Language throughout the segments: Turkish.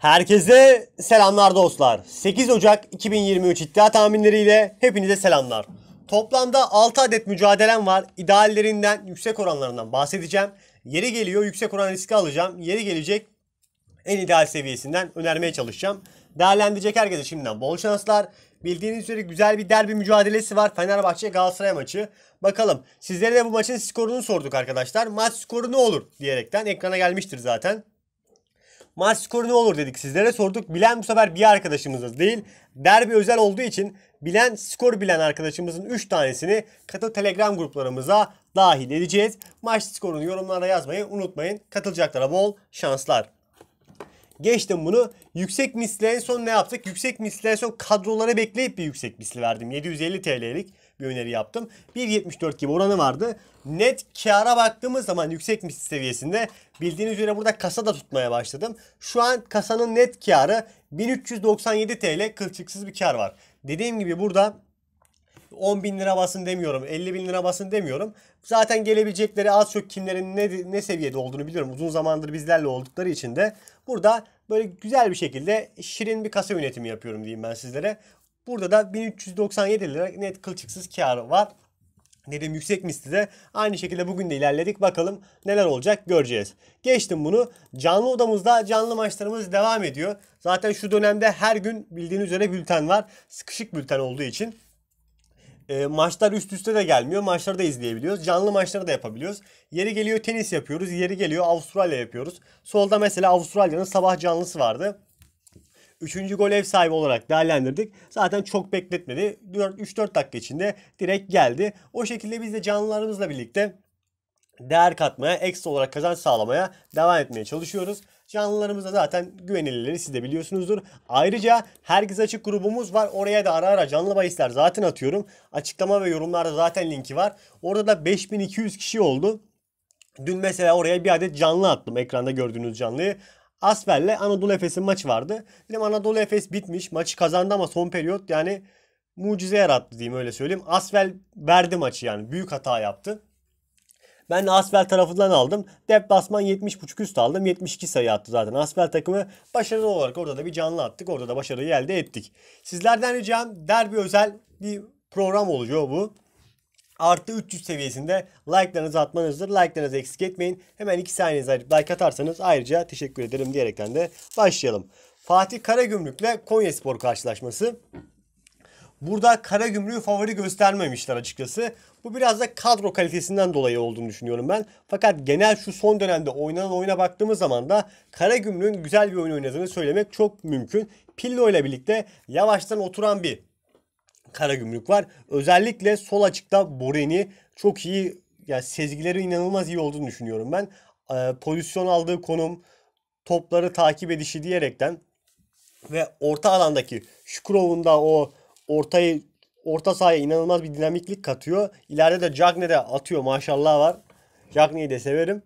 Herkese selamlar dostlar. 8 Ocak 2023 iddia tahminleriyle hepinize selamlar. Toplamda 6 adet mücadelem var. İdeallerinden, yüksek oranlarından bahsedeceğim. Yeri geliyor yüksek oran riski alacağım. Yeri gelecek en ideal seviyesinden önermeye çalışacağım. Değerlendirecek herkese şimdiden bol şanslar. Bildiğiniz üzere güzel bir derbi mücadelesi var. Fenerbahçe Galatasaray maçı. Bakalım sizlere de bu maçın skorunu sorduk arkadaşlar. Maç skoru ne olur diyerekten ekrana gelmiştir zaten. Maç skoru ne olur dedik sizlere sorduk. Bilen bu sefer bir arkadaşımızız değil. Derbi özel olduğu için bilen skor bilen arkadaşımızın 3 tanesini katıl telegram gruplarımıza dahil edeceğiz. Maç skorunu yorumlara yazmayı unutmayın. Katılacaklara bol şanslar. Geçtim bunu. Yüksek misli en son ne yaptık? Yüksek misli en son kadrolara bekleyip bir yüksek misli verdim. 750 TL'lik bir öneri yaptım. 1.74 gibi oranı vardı. Net kara baktığımız zaman yüksek misli seviyesinde bildiğiniz üzere burada kasa da tutmaya başladım. Şu an kasanın net karı 1397 TL kılçıksız bir kar var. Dediğim gibi burada 10 bin lira basın demiyorum. 50 bin lira basın demiyorum. Zaten gelebilecekleri az çok kimlerin ne, ne seviyede olduğunu biliyorum. Uzun zamandır bizlerle oldukları için de burada böyle güzel bir şekilde şirin bir kasa yönetimi yapıyorum diyeyim ben sizlere. Burada da 1397 lira net kılçıksız karı var. Dedim yüksek mi size? Aynı şekilde bugün de ilerledik. Bakalım neler olacak göreceğiz. Geçtim bunu. Canlı odamızda canlı maçlarımız devam ediyor. Zaten şu dönemde her gün bildiğiniz üzere bülten var. Sıkışık bülten olduğu için. E, maçlar üst üste de gelmiyor. Maçları da izleyebiliyoruz. Canlı maçları da yapabiliyoruz. Yeri geliyor tenis yapıyoruz. Yeri geliyor Avustralya yapıyoruz. Solda mesela Avustralya'nın sabah canlısı vardı. Üçüncü gol ev sahibi olarak değerlendirdik. Zaten çok bekletmedi. 3-4 dakika içinde direkt geldi. O şekilde biz de canlılarımızla birlikte değer katmaya, ekstra olarak kazanç sağlamaya devam etmeye çalışıyoruz. Canlılarımıza zaten güvenilirleri siz de biliyorsunuzdur. Ayrıca herkes açık grubumuz var. Oraya da ara ara canlı bahisler zaten atıyorum. Açıklama ve yorumlarda zaten linki var. Orada da 5200 kişi oldu. Dün mesela oraya bir adet canlı attım ekranda gördüğünüz canlıyı. Asfer'le Anadolu Efes'in maçı vardı. Dedim Anadolu Efes bitmiş. Maçı kazandı ama son periyot yani mucize yarattı diyeyim öyle söyleyeyim. Asfer verdi maçı yani. Büyük hata yaptı. Ben Asfel tarafından aldım. Deplasman 70.5 üst aldım. 72 sayı attı zaten. Asfel takımı başarılı olarak orada da bir canlı attık. Orada da başarıyı elde ettik. Sizlerden ricam derbi özel bir program oluyor bu artı 300 seviyesinde like'larınızı atmanızdır. Like'larınızı eksik etmeyin. Hemen 2 saniyenizi ayırıp like atarsanız ayrıca teşekkür ederim diyerekten de başlayalım. Fatih Karagümrük'le Konyaspor karşılaşması burada kara gümrüğü favori göstermemişler açıkçası. Bu biraz da kadro kalitesinden dolayı olduğunu düşünüyorum ben. Fakat genel şu son dönemde oynanan oyuna baktığımız zaman da kara gümrüğün güzel bir oyun oynadığını söylemek çok mümkün. Pillo ile birlikte yavaştan oturan bir kara gümrük var. Özellikle sol açıkta Borini çok iyi yani sezgileri inanılmaz iyi olduğunu düşünüyorum ben. Ee, pozisyon aldığı konum, topları takip edişi diyerekten ve orta alandaki Şukrov'un da o ortaya orta sahaya inanılmaz bir dinamiklik katıyor. İleride de Cagne de atıyor maşallah var. Cagne'yi de severim.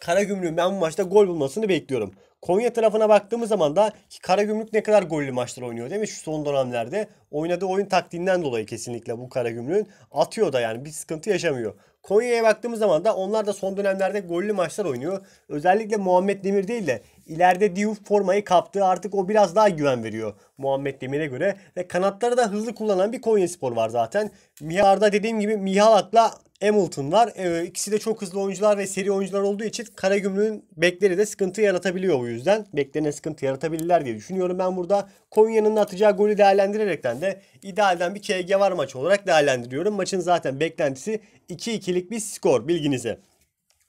Karagümrük'ün ben bu maçta gol bulmasını bekliyorum. Konya tarafına baktığımız zaman da ki Karagümrük ne kadar gollü maçlar oynuyor değil mi şu son dönemlerde? Oynadığı oyun taktiğinden dolayı kesinlikle bu Karagümrük'ün atıyor da yani bir sıkıntı yaşamıyor. Konya'ya baktığımız zaman da onlar da son dönemlerde gollü maçlar oynuyor. Özellikle Muhammed Demir değil de ileride Diouf formayı kaptı. Artık o biraz daha güven veriyor Muhammed Demir'e göre. Ve kanatları da hızlı kullanan bir Konya Spor var zaten. Mihal'da dediğim gibi Mihalak'la Hamilton var. Ee, ikisi de çok hızlı oyuncular ve seri oyuncular olduğu için Karagümrük'ün bekleri de sıkıntı yaratabiliyor bu yüzden. Beklerine sıkıntı yaratabilirler diye düşünüyorum. Ben burada Konya'nın atacağı golü değerlendirerekten de idealden bir KG var maçı olarak değerlendiriyorum. Maçın zaten beklentisi 2-2'lik bir skor bilginize.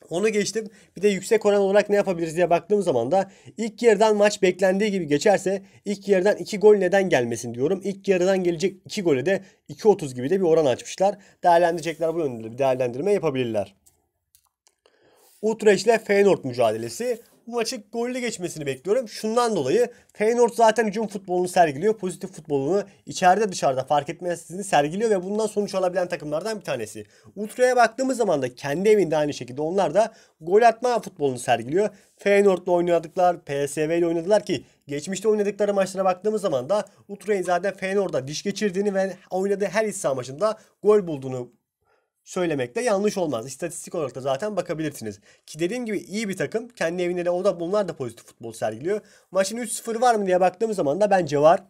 Onu geçtim. Bir de yüksek oran olarak ne yapabiliriz diye baktığım zaman da ilk yarıdan maç beklendiği gibi geçerse ilk yarıdan 2 gol neden gelmesin diyorum. İlk yarıdan gelecek 2 gole de 2.30 gibi de bir oran açmışlar. Değerlendirecekler bu yönde bir değerlendirme yapabilirler. Utrecht ile Feyenoord mücadelesi bu maçı golle geçmesini bekliyorum. Şundan dolayı Feyenoord zaten hücum futbolunu sergiliyor. Pozitif futbolunu içeride dışarıda fark etmezsizini sergiliyor ve bundan sonuç alabilen takımlardan bir tanesi. Utra'ya baktığımız zaman da kendi evinde aynı şekilde onlar da gol atma futbolunu sergiliyor. Feyenoord'la oynadıklar, PSV ile oynadılar ki geçmişte oynadıkları maçlara baktığımız zaman da Utra'nın zaten Feyenoord'a diş geçirdiğini ve oynadığı her iç maçında gol bulduğunu söylemek de yanlış olmaz. İstatistik olarak da zaten bakabilirsiniz. Ki dediğim gibi iyi bir takım. Kendi evinde de o da bunlar da pozitif futbol sergiliyor. Maçın 3-0 var mı diye baktığım zaman da bence var.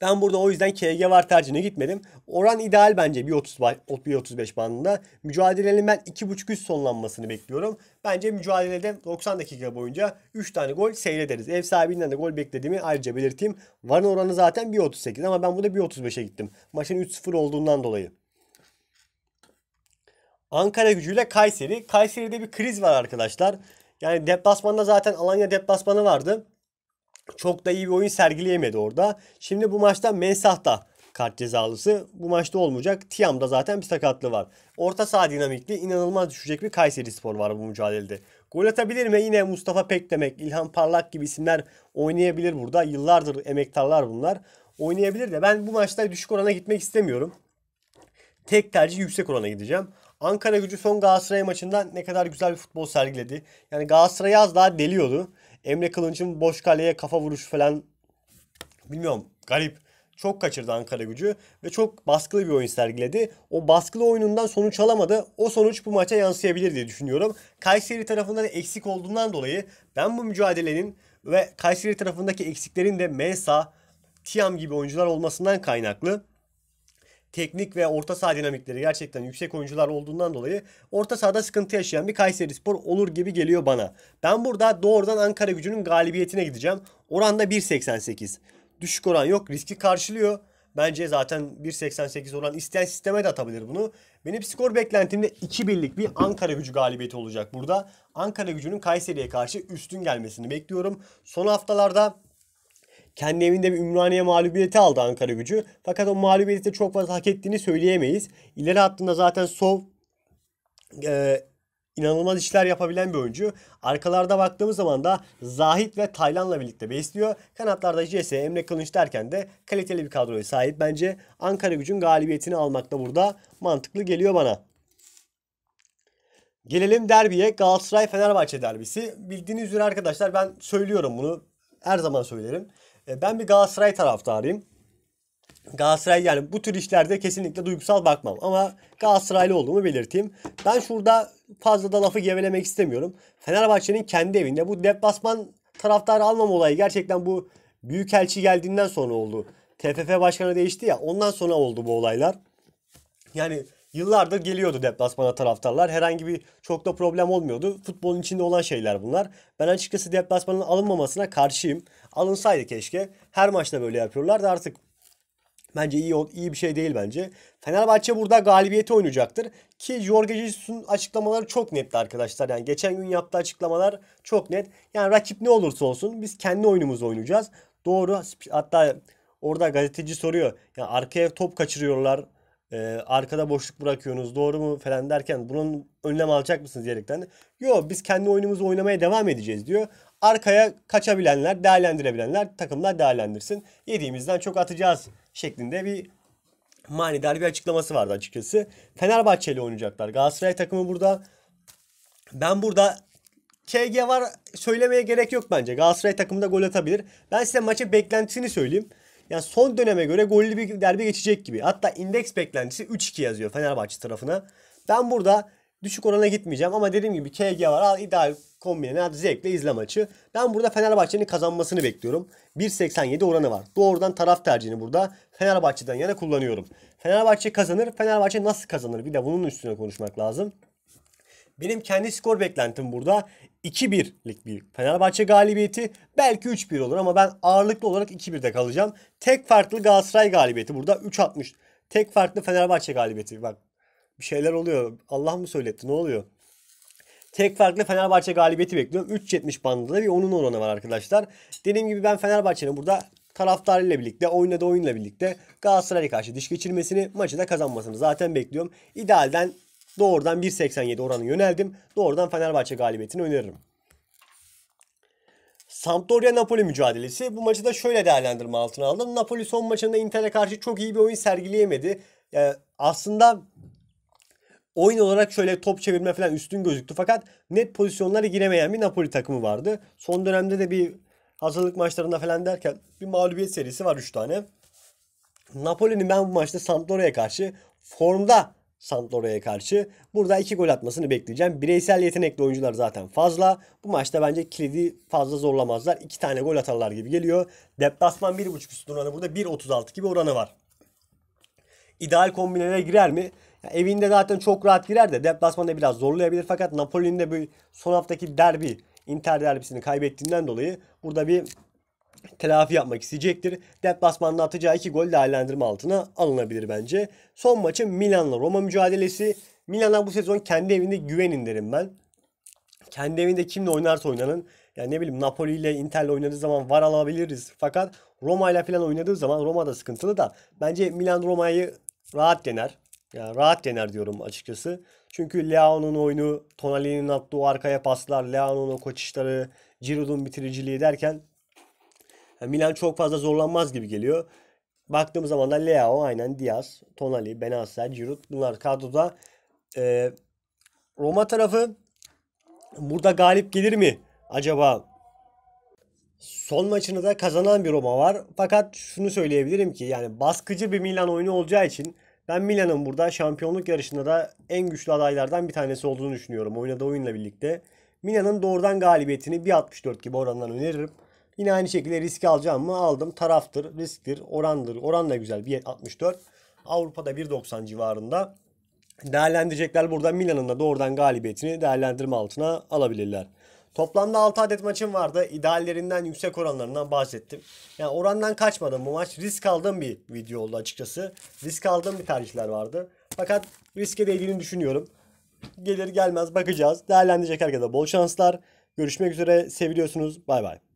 Ben burada o yüzden KG var tercihine gitmedim. Oran ideal bence 1.35 bandında. Mücadelenin ben 2.5 üst sonlanmasını bekliyorum. Bence mücadelede 90 dakika boyunca 3 tane gol seyrederiz. Ev sahibinden de gol beklediğimi ayrıca belirteyim. Varın oranı zaten 1.38 ama ben burada 1.35'e gittim. Maçın 3-0 olduğundan dolayı. Ankara gücüyle Kayseri. Kayseri'de bir kriz var arkadaşlar. Yani deplasmanda zaten Alanya deplasmanı vardı. Çok da iyi bir oyun sergileyemedi orada. Şimdi bu maçta Mensah'ta kart cezalısı. Bu maçta olmayacak. Tiam'da zaten bir sakatlı var. Orta saha dinamikli inanılmaz düşecek bir Kayseri Spor var bu mücadelede. Gol atabilir mi? Yine Mustafa Pek demek. İlhan Parlak gibi isimler oynayabilir burada. Yıllardır emektarlar bunlar. Oynayabilir de ben bu maçta düşük orana gitmek istemiyorum. Tek tercih yüksek orana gideceğim. Ankara gücü son Galatasaray maçından ne kadar güzel bir futbol sergiledi. Yani Galatasaray az daha deliyordu. Emre Kılınç'ın boş kaleye kafa vuruşu falan bilmiyorum garip. Çok kaçırdı Ankara gücü ve çok baskılı bir oyun sergiledi. O baskılı oyunundan sonuç alamadı. O sonuç bu maça yansıyabilir diye düşünüyorum. Kayseri tarafından eksik olduğundan dolayı ben bu mücadelenin ve Kayseri tarafındaki eksiklerin de Mensa, Tiam gibi oyuncular olmasından kaynaklı teknik ve orta saha dinamikleri gerçekten yüksek oyuncular olduğundan dolayı orta sahada sıkıntı yaşayan bir Kayseri Spor olur gibi geliyor bana. Ben burada doğrudan Ankara gücünün galibiyetine gideceğim. Oran da 1.88. Düşük oran yok. Riski karşılıyor. Bence zaten 1.88 oran isteyen sisteme de atabilir bunu. Benim skor beklentimde 2-1'lik bir Ankara gücü galibiyeti olacak burada. Ankara gücünün Kayseri'ye karşı üstün gelmesini bekliyorum. Son haftalarda kendi evinde bir Ümraniye mağlubiyeti aldı Ankara gücü. Fakat o mağlubiyeti çok fazla hak ettiğini söyleyemeyiz. İleri hattında zaten Sov e, inanılmaz işler yapabilen bir oyuncu. Arkalarda baktığımız zaman da Zahit ve Taylan'la birlikte besliyor. Kanatlarda Jesse, Emre Kılınç derken de kaliteli bir kadroya sahip. Bence Ankara gücün galibiyetini almak da burada mantıklı geliyor bana. Gelelim derbiye Galatasaray-Fenerbahçe derbisi. Bildiğiniz üzere arkadaşlar ben söylüyorum bunu. Her zaman söylerim. E, ben bir Galatasaray taraftarıyım. Galatasaray yani bu tür işlerde kesinlikle duygusal bakmam. Ama Galatasaraylı olduğumu belirteyim. Ben şurada fazla da lafı gevelemek istemiyorum. Fenerbahçe'nin kendi evinde bu deplasman taraftarı almam olayı gerçekten bu Büyükelçi geldiğinden sonra oldu. TFF başkanı değişti ya ondan sonra oldu bu olaylar. Yani Yıllardır geliyordu deplasmana taraftarlar. Herhangi bir çok da problem olmuyordu. Futbolun içinde olan şeyler bunlar. Ben açıkçası deplasmanın alınmamasına karşıyım. Alınsaydı keşke. Her maçta böyle yapıyorlar da artık Bence iyi iyi bir şey değil bence. Fenerbahçe burada galibiyeti oynayacaktır. Ki Jorge Jesus'un açıklamaları çok netti arkadaşlar. Yani geçen gün yaptığı açıklamalar çok net. Yani rakip ne olursa olsun biz kendi oyunumuzu oynayacağız. Doğru. Hatta orada gazeteci soruyor. Yani arkaya top kaçırıyorlar e, arkada boşluk bırakıyorsunuz doğru mu falan derken bunun önlem alacak mısınız diyerekten. Yo biz kendi oyunumuzu oynamaya devam edeceğiz diyor. Arkaya kaçabilenler, değerlendirebilenler takımlar değerlendirsin. Yediğimizden çok atacağız şeklinde bir manidar bir açıklaması vardı açıkçası. Fenerbahçe ile oynayacaklar. Galatasaray takımı burada. Ben burada KG var söylemeye gerek yok bence. Galatasaray takımı da gol atabilir. Ben size maçı beklentisini söyleyeyim. Yani son döneme göre gollü bir derbi geçecek gibi. Hatta indeks beklentisi 3-2 yazıyor Fenerbahçe tarafına. Ben burada düşük orana gitmeyeceğim ama dediğim gibi KG var al ideal kombine hadi zevkle izle maçı. Ben burada Fenerbahçe'nin kazanmasını bekliyorum. 1.87 oranı var. Doğrudan taraf tercihini burada Fenerbahçe'den yana kullanıyorum. Fenerbahçe kazanır. Fenerbahçe nasıl kazanır? Bir de bunun üstüne konuşmak lazım. Benim kendi skor beklentim burada 2-1'lik bir Fenerbahçe galibiyeti. Belki 3-1 olur ama ben ağırlıklı olarak 2-1'de kalacağım. Tek farklı Galatasaray galibiyeti burada 3-60. Tek farklı Fenerbahçe galibiyeti. Bak bir şeyler oluyor. Allah mı söyletti ne oluyor? Tek farklı Fenerbahçe galibiyeti bekliyorum. 3.70 bandında bir onun oranı var arkadaşlar. Dediğim gibi ben Fenerbahçe'nin burada taraftarıyla birlikte oynadığı oyunla birlikte Galatasaray'a karşı diş geçirmesini maçı da kazanmasını zaten bekliyorum. İdealden Doğrudan 1.87 oranı yöneldim. Doğrudan Fenerbahçe galibiyetini öneririm. Sampdoria-Napoli mücadelesi. Bu maçı da şöyle değerlendirme altına aldım. Napoli son maçında Inter'e karşı çok iyi bir oyun sergileyemedi. Yani aslında oyun olarak şöyle top çevirme falan üstün gözüktü. Fakat net pozisyonlara giremeyen bir Napoli takımı vardı. Son dönemde de bir hazırlık maçlarında falan derken bir mağlubiyet serisi var 3 tane. Napoli'nin ben bu maçta Sampdoria'ya karşı formda Santlora'ya karşı. Burada iki gol atmasını bekleyeceğim. Bireysel yetenekli oyuncular zaten fazla. Bu maçta bence kilidi fazla zorlamazlar. İki tane gol atarlar gibi geliyor. Deplasman 1.5 üstün oranı burada 1.36 gibi oranı var. İdeal kombinelere girer mi? Ya evinde zaten çok rahat girer de deplasmanda biraz zorlayabilir. Fakat Napoli'nin de bir son haftaki derbi Inter derbisini kaybettiğinden dolayı burada bir telafi yapmak isteyecektir. Deplasmanda atacağı iki gol değerlendirme altına alınabilir bence. Son maçı Milan'la Roma mücadelesi. Milan'a bu sezon kendi evinde güvenin derim ben. Kendi evinde kimle oynarsa oynanın. Yani ne bileyim Napoli ile Inter'le oynadığı zaman var alabiliriz. Fakat Roma ile falan oynadığı zaman Roma da sıkıntılı da bence Milan Roma'yı rahat yener. Yani rahat yener diyorum açıkçası. Çünkü Leao'nun oyunu, Tonali'nin attığı arkaya paslar, Leao'nun o koçişleri, Giroud'un bitiriciliği derken Milan çok fazla zorlanmaz gibi geliyor. Baktığımız zaman da Leao aynen Diaz, Tonali, Benacer, Giroud bunlar kadroda. E, Roma tarafı burada galip gelir mi acaba? Son maçını da kazanan bir Roma var. Fakat şunu söyleyebilirim ki yani baskıcı bir Milan oyunu olacağı için ben Milan'ın burada şampiyonluk yarışında da en güçlü adaylardan bir tanesi olduğunu düşünüyorum. Oynadığı oyunla birlikte. Milan'ın doğrudan galibiyetini 1.64 gibi orandan öneririm. Yine aynı şekilde risk alacağım mı? Aldım. Taraftır, risktir, orandır. Oran da güzel. 1.64. Avrupa'da 1.90 civarında. Değerlendirecekler burada Milan'ın da doğrudan galibiyetini değerlendirme altına alabilirler. Toplamda 6 adet maçım vardı. İdeallerinden yüksek oranlarından bahsettim. Yani orandan kaçmadım bu maç. Risk aldığım bir video oldu açıkçası. Risk aldığım bir tercihler vardı. Fakat riske değdiğini düşünüyorum. Gelir gelmez bakacağız. Değerlendirecek herkese bol şanslar. Görüşmek üzere. Seviyorsunuz. Bay bay.